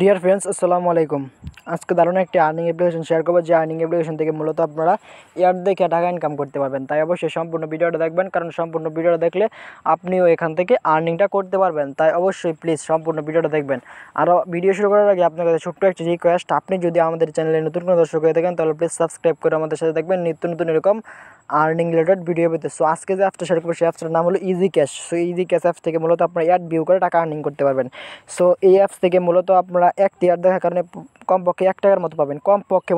dear friends আসসালামু আলাইকুম আজকে দারুণ একটি আর্নিং অ্যাপ্লিকেশন শেয়ার করবো যে আর্নিং অ্যাপ্লিকেশন থেকে মূলত আপনারা এয়ার দেখে টাকা ইনকাম করতে পারবেন তাই অবশ্যই সম্পূর্ণ ভিডিওটা দেখবেন কারণ সম্পূর্ণ ভিডিওটা দেখলে আপনিও এখান থেকে আর্নিংটা করতে পারবেন তাই অবশ্যই প্লিজ সম্পূর্ণ ভিডিওটা দেখবেন আর ভিডিও শুরু করার আগে আপনার কাছে ছোট্ট একটি রিকোয়েস্ট আপনি যদি আমাদের চ্যানেলে নতুন কোনো দর্শক হয়ে থাকেন তাহলে প্লিজ সাবস্ক্রাইব করে আমাদের সাথে দেখবেন নিত্য নতুন এরকম আর্নিং রিলেটেড ভিডিও পেতে সো আজকে যে অ্যাপটা শেয়ার করবো সেই অ্যাপসটার নাম হলো easy cash so easy cash app থেকে মূলত আপনারা অ্যাড ভিউ করে টাকা আর্নিং করতে পারবেন সো এই অ্যাপস থেকে মূলত আপনারা একটি অ্যাড দেখার কারণে কমপক্ষে এক টাকার মতো পাবেন কমপক্ষে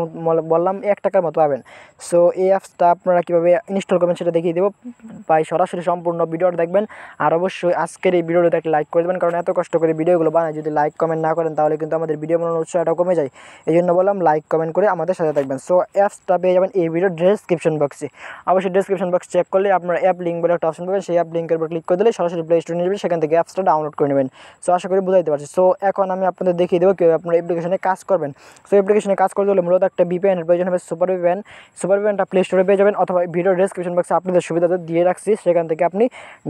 বললাম এক টাকার মতো পাবেন সো এই অ্যাপসটা আপনারা কীভাবে ইনস্টল করবেন সেটা দেখিয়ে দেবো বা সরাসরি সম্পূর্ণ ভিডিওটা দেখবেন আর অবশ্যই আজকের এই ভিডিওটা একটা লাইক করে দেবেন কারণ এত কষ্ট করে ভিডিওগুলো বানায় যদি লাইক কমেন্ট না করেন তাহলে কিন্তু আমাদের ভিডিও বানানোর উৎসাহটা কমে যায় এই জন্য বললাম লাইক কমেন্ট করে আমাদের সাথে থাকবেন সো অ্যাপসটা পেয়ে যাবেন এই ভিডিও ডিসক্রিপশন বক্সে অবশ্যই ডিসক্রিপশন বক্স চেক করলে আপনার অ্যাপ লিঙ্ক বলে একটা অপশন পাবেন সেই অ্যাপ লিঙ্কের উপর ক্লিক করে দিলে সরাসরি প্লে স্টোরে নিয়ে সেখান থেকে অ্যাপসটা ডাউনলোড করে নেবেন সো আশা করি বুঝাইতে পারছি সো এখন আমি আপনাদের দেখিয়ে দেবো কীভাবে আপনার অ্যাপ্লিকেশনে কাজ করবেন সো অ্যাপ্লিকেশনে কাজ করতে হলে মূলত একটা ভিপিএনের প্রয়োজন হবে সুপার ভিপিএন সুপার ভিপিএনটা প্লে স্টোরে পেয়ে যাবেন অথবা ভিডিও ডিসক্রিপশন বক্সে আপনাদের সুবিধাতে দিয়ে রাখছি সেখান থেকে আপনি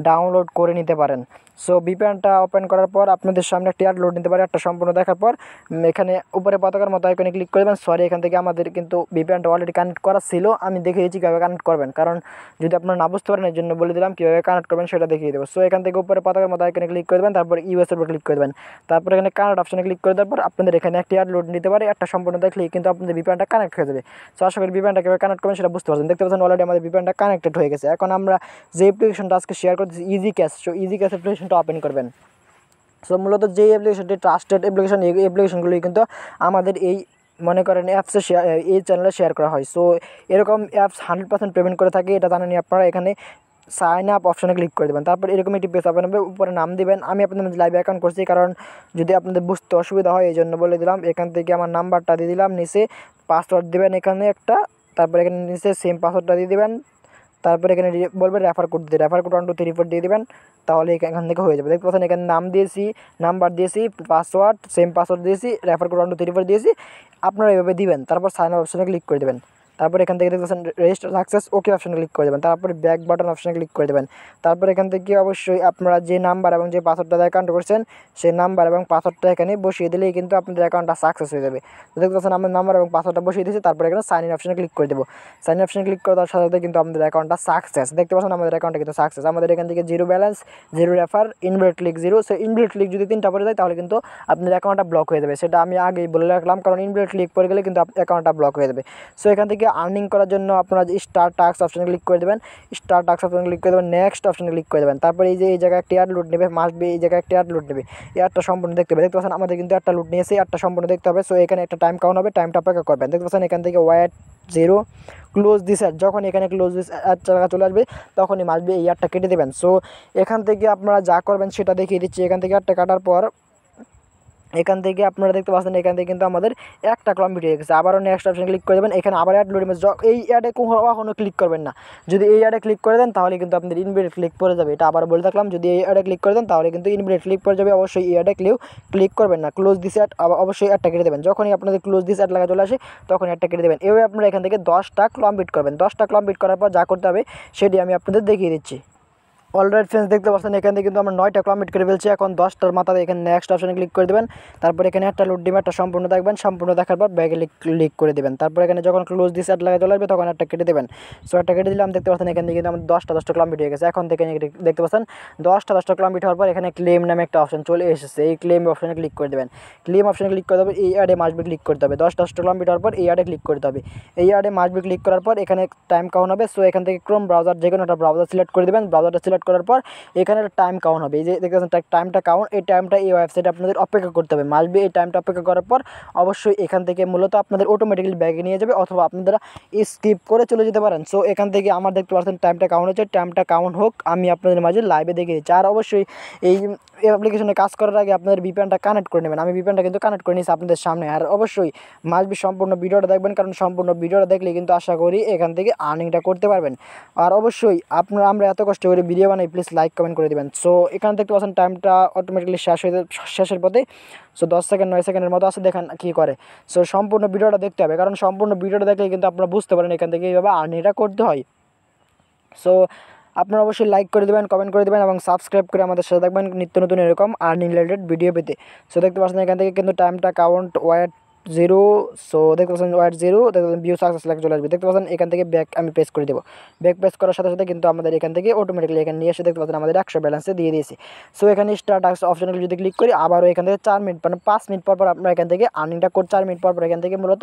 ডাউনলোড করে নিতে পারেন সো ভিপিএনটা ওপেন করার পর আপনাদের সামনে একটা লোড নিতে পারে একটা সম্পূর্ণ দেখার পর এখানে উপরে পতাকার মতো আইকনে ক্লিক করে দেবেন সরি এখান থেকে আমাদের কিন্তু ভিপিএনটা অলরেডি কানেক্ট করা ছিল আমি দিয়েছি কীভাবে কানেক্ট করা পারবেন কারণ যদি আপনারা না বুঝতে পারেন এর জন্য বলে দিলাম কীভাবে কানেক্ট করবেন সেটা দেখিয়ে দেবো সো এখান থেকে উপরে পাতার মতো এখানে ক্লিক করে দেবেন তারপর ইউএস উপর ক্লিক করে দেবেন তারপর এখানে কানেক্ট অপশানে ক্লিক করে দেওয়ার পর আপনাদের এখানে একটি অ্যাড লোড নিতে পারে একটা সম্পূর্ণ দেখলে কিন্তু আপনাদের বিপানটা কানেক্ট হয়ে যাবে সো আশা করি বিপানটা কীভাবে কানেক্ট করবেন সেটা বুঝতে পারছেন দেখতে পাচ্ছেন অলরেডি আমাদের বিপানটা কানেক্টেড হয়ে গেছে এখন আমরা যে অ্যাপ্লিকেশনটা আজকে শেয়ার করতেছি easy cash so easy cash অ্যাপ্লিকেশনটা ওপেন করবেন সো মূলত যে অ্যাপ্লিকেশনটি ট্রাস্টেড অ্যাপ্লিকেশন এই অ্যাপ্লিকেশনগুলি কিন্তু আমাদের এই মনে করেন অ্যাপসে শেয়ার এই চ্যানেলে শেয়ার করা হয় সো এরকম অ্যাপস হান্ড্রেড পার্সেন্ট পেমেন্ট করে থাকে এটা জানেন আপনারা এখানে সাইন আপ অপশানে ক্লিক করে দেবেন তারপর এরকম একটি পেজ আপনার উপরে নাম দেবেন আমি আপনাদের লাইভ অ্যাকাউন্ট করছি কারণ যদি আপনাদের বুঝতে অসুবিধা হয় এই জন্য বলে দিলাম এখান থেকে আমার নাম্বারটা দিয়ে দিলাম নিচে পাসওয়ার্ড দেবেন এখানে একটা তারপর এখানে নিচে সেম পাসওয়ার্ডটা দিয়ে দেবেন তারপরে এখানে বলবে রেফার কোড দিতে refer code one two three four দিয়ে দেবেন তাহলে এখান থেকে হয়ে যাবে দেখতে পাচ্ছেন এখানে নাম দিয়েছি নাম্বার দিয়েছি পাসওয়ার্ড সেম পাসওয়ার্ড দিয়েছি refer code one two three four দিয়েছি আপনারা এভাবে দিবেন তারপর সাইন আপ অপশানে ক্লিক করে দেবেন তারপর এখান থেকে দেখতেছেন রেজিস্টার সাকসেস ওকে অপশানে ক্লিক করে দেবেন তারপরে ব্যাক বাটন অপশানে ক্লিক করে দেবেন তারপর এখান থেকে অবশ্যই আপনারা যে নাম্বার এবং যে পাথরটা অ্যাকাউন্ট করছেন সেই নাম্বার এবং পাসওয়ার্ডটা এখানে বসিয়ে দিলেই কিন্তু আপনাদের অ্যাকাউন্টটা সাকসেস হয়ে যাবে তো দেখতেছেন আমার নাম্বার এবং পাসওয়ার্ডটা বসিয়ে দিয়েছে তারপরে এখানে সাইন ইন অপশানে ক্লিক করে দেবো সাইন ইন অপশানে ক্লিক দেওয়ার সাথে সাথে কিন্তু আমাদের অ্যাকাউন্টটা সাকসেস দেখতে পাচ্ছেন আমাদের অ্যাকাউন্টটা কিন্তু সাকসেস আমাদের এখান থেকে zero balance zero refer invite link zero সে ইনভেট লিক যদি তিনটা পরে যায় তাহলে কিন্তু আপনার অ্যাকাউন্টটা ব্লক হয়ে যাবে সেটা আমি আগেই বলে রাখলাম কারণ ইনভেট লিক পরে গেলে কিন্তু অ্যাকাউন্টটা ব্লক হয়ে যাবে সো এখান থেকে থেকে আর্নিং করার জন্য আপনারা স্টার টাক্স অপশানে ক্লিক করে দেবেন স্টার টাক্স অপশানে ক্লিক করে দেবেন নেক্সট অপশানে ক্লিক করে দেবেন তারপরে এই যে এই জায়গায় একটি অ্যাড লুট নেবে মাস্ট বি এই জায়গায় একটি অ্যাড লুট নেবে এয়ারটা সম্পূর্ণ দেখতে হবে দেখতে পাচ্ছেন আমাদের কিন্তু একটা লুট নিয়েছে এয়ারটা সম্পূর্ণ দেখতে হবে সো এখানে একটা টাইম কাউন্ট হবে টাইমটা অপেক্ষা করবেন দেখতে পাচ্ছেন এখান থেকে wait zero close this at যখন এখানে ক্লোজ দিস অ্যাট টাকা চলে আসবে তখনই মাসবে এই অ্যাডটা কেটে দেবেন সো এখান থেকে আপনারা যা করবেন সেটা দেখিয়ে দিচ্ছি এখান থেকে অ্যাডটা কাটার পর এখান থেকে আপনারা দেখতে পাচ্ছেন এখান থেকে কিন্তু আমাদের একটা কলাম ভিডিও গেছে আবারও নেক্সট অপশন ক্লিক করে দেবেন এখানে আবার অ্যাড লোড ইমেজ এই অ্যাডে কখনো ক্লিক করবেন না যদি এই অ্যাডে ক্লিক করে দেন তাহলে কিন্তু আপনাদের ইনভিডিয়েট ক্লিক পড়ে যাবে এটা আবার বলে থাকলাম যদি এই অ্যাডে ক্লিক করে দেন তাহলে কিন্তু ইনভিডিয়েট ক্লিক পড়ে যাবে অবশ্যই এই অ্যাডে ক্লিক ক্লিক করবেন না ক্লোজ দিস অ্যাড অবশ্যই অ্যাডটা কেটে দেবেন যখনই আপনাদের ক্লোজ দিস অ্যাড লাগা চলে আসে তখন অ্যাডটা কেটে দেবেন এভাবে আপনারা এখান থেকে দশটা ক্লাম বিট করবেন দশটা ক্লাম করার পর যা করতে হবে সেটি আমি আপনাদের দেখিয়ে দিচ্ছি অলরাইট ফ্রেন্ডস দেখতে পাচ্ছেন এখান থেকে কিন্তু আমরা নয়টা কমপ্লিট করে ফেলছি এখন দশটার মাথায় এখানে নেক্সট অপশানে ক্লিক করে দেবেন তারপর এখানে একটা লোড ডিম একটা সম্পূর্ণ দেখবেন সম্পূর্ণ দেখার পর ব্যাগে ক্লিক করে দেবেন তারপর এখানে যখন ক্লোজ দিয়ে সেট লাগাই চলে আসবে তখন একটা কেটে দেবেন সো একটা কেটে দিলাম দেখতে পাচ্ছেন এখান থেকে কিন্তু আমার দশটা দশটা কমপ্লিট হয়ে গেছে এখন থেকে দেখতে পাচ্ছেন দশটা দশটা কমপ্লিট হওয়ার পর এখানে ক্লেম নামে একটা অপশন চলে এসেছে এই ক্লেম অপশানে ক্লিক করে দেবেন ক্লেম অপশানে ক্লিক করতে হবে এই অ্যাডে মাসবে ক্লিক করতে হবে দশটা দশটা কমপ্লিট হওয়ার পর এই অ্যাডে ক্লিক করতে হবে এই অ্যাডে মাসবে ক্লিক করার পর এখানে টাইম কাউন হবে সো এখান থেকে ক্রোম ব্রাউজার যে কোনো একটা ব্রাউজার সিলেক্ট করে দেবেন ব্রাউজারটা সিলেক্ট করার পর এখানে একটা টাইম কাউন্ট হবে এই যে দেখতে পাচ্ছেন টাইমটা কাউন এই টাইমটা এই ওয়েবসাইটে আপনাদের অপেক্ষা করতে হবে মাসবি এই টাইমটা অপেক্ষা করার পর অবশ্যই এখান থেকে মূলত আপনাদের অটোমেটিক্যালি ব্যাগে নিয়ে যাবে অথবা আপনারা স্কিপ করে চলে যেতে পারেন সো এখান থেকে আমার দেখতে পাচ্ছেন টাইমটা কাউন্ট হচ্ছে টাইমটা কাউন্ট হোক আমি আপনাদের মাঝে লাইভে দেখে দিচ্ছি আর অবশ্যই এই অ্যাপ্লিকেশনে কাজ করার আগে আপনাদের ভিপিএনটা কানেক্ট করে নেবেন আমি ভিপিএনটা কিন্তু কানেক্ট করে নিয়েছি আপনাদের সামনে আর অবশ্যই মাসবি সম্পূর্ণ ভিডিওটা দেখবেন কারণ সম্পূর্ণ ভিডিওটা দেখলে কিন্তু আশা করি এখান থেকে আর্নিংটা করতে পারবেন আর অবশ্যই আপনারা আমরা এত কষ্ট করে ভিডিও পান এই প্লিজ লাইক কমেন্ট করে দেবেন সো এখান থেকে পাচ্ছেন টাইমটা অটোমেটিকলি শেষ হয়ে শেষের পথে সো দশ সেকেন্ড নয় সেকেন্ডের মতো আছে দেখেন কী করে সো সম্পূর্ণ ভিডিওটা দেখতে হবে কারণ সম্পূর্ণ ভিডিওটা দেখলে কিন্তু আপনারা বুঝতে পারেন এখান থেকে এইভাবে আর্নিটা করতে হয় সো আপনারা অবশ্যই লাইক করে দেবেন কমেন্ট করে দেবেন এবং সাবস্ক্রাইব করে আমাদের সাথে থাকবেন নিত্য নতুন এরকম আর্নিং রিলেটেড ভিডিও পেতে সো দেখতে পাচ্ছেন এখান থেকে কিন্তু টাইমটা কাউন্ট ওয়ার জিরো সো দেখতে পাচ্ছেন ওয়াইট জিরো দেখতে পাচ্ছেন ভিউ সাকসেস লেখা চলে আসবে দেখতে পাচ্ছেন এখান থেকে ব্যাক আমি পেস করে দেবো ব্যাক পেস করার সাথে সাথে কিন্তু আমাদের এখান থেকে অটোমেটিকলি এখানে নিয়ে এসে দেখতে পাচ্ছেন আমাদের একশো ব্যালেন্সে দিয়ে দিয়েছি সো এখানে স্টার টাক্স যদি ক্লিক করি আবারও এখান থেকে চার মিনিট মানে পাঁচ মিনিট পর পর আমরা এখান থেকে আর্নিংটা করে চার মিনিট পর পর এখান থেকে মূলত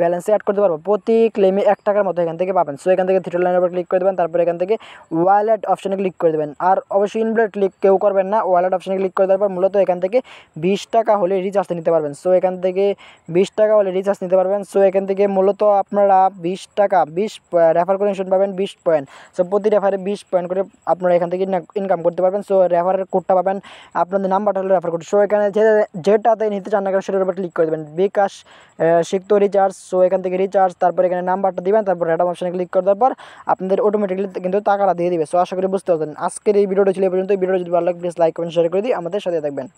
ব্যালেন্সে অ্যাড করতে পারবো প্রতি ক্লেমে এক টাকার মতো এখান থেকে পাবেন সো এখান থেকে থ্রি লাইনের উপর ক্লিক করে দেবেন তারপর এখান থেকে ওয়ালেট অপশানে ক্লিক করে দেবেন আর অবশ্যই ইনভ্লেট ক্লিক কেউ করবেন না ওয়ালেট অপশানে ক্লিক করে দেওয়ার পর মূলত এখান থেকে বিশ টাকা হলে রিচার্জ নিতে পারবেন সো এখান থেকে বিশ টাকা হলে রিচার্জ নিতে পারবেন সো এখান থেকে মূলত আপনারা বিশ টাকা বিশ রেফার কানেকশন পাবেন বিশ পয়েন্ট সো প্রতি রেফারে বিশ পয়েন্ট করে আপনারা এখান থেকে ইনকাম করতে পারবেন সো রেফারের কোডটা পাবেন আপনাদের নাম্বারটা হলো রেফার কোড সো এখানে যেটাতে নিতে চান না কেন সেটার উপর ক্লিক করে দেবেন বিকাশ শিখতো রিচার্জ সো এখান থেকে রিচার্জ তারপর এখানে নাম্বারটা দিবেন তারপর র্যাডম অপশানে ক্লিক করে দেওয়ার পর আপনাদের অটোমেটিকলি কিন্তু টাকাটা দিয়ে দিবে সো আশা করি বুঝতে পারবেন আজকের এই ভিডিওটা ছিল এই পর্যন্ত ভিডিওটা যদি ভালো লাগে প্লিজ লাইক কমেন্ট শেয়ার করে দিই আমাদের সাথে থাকবেন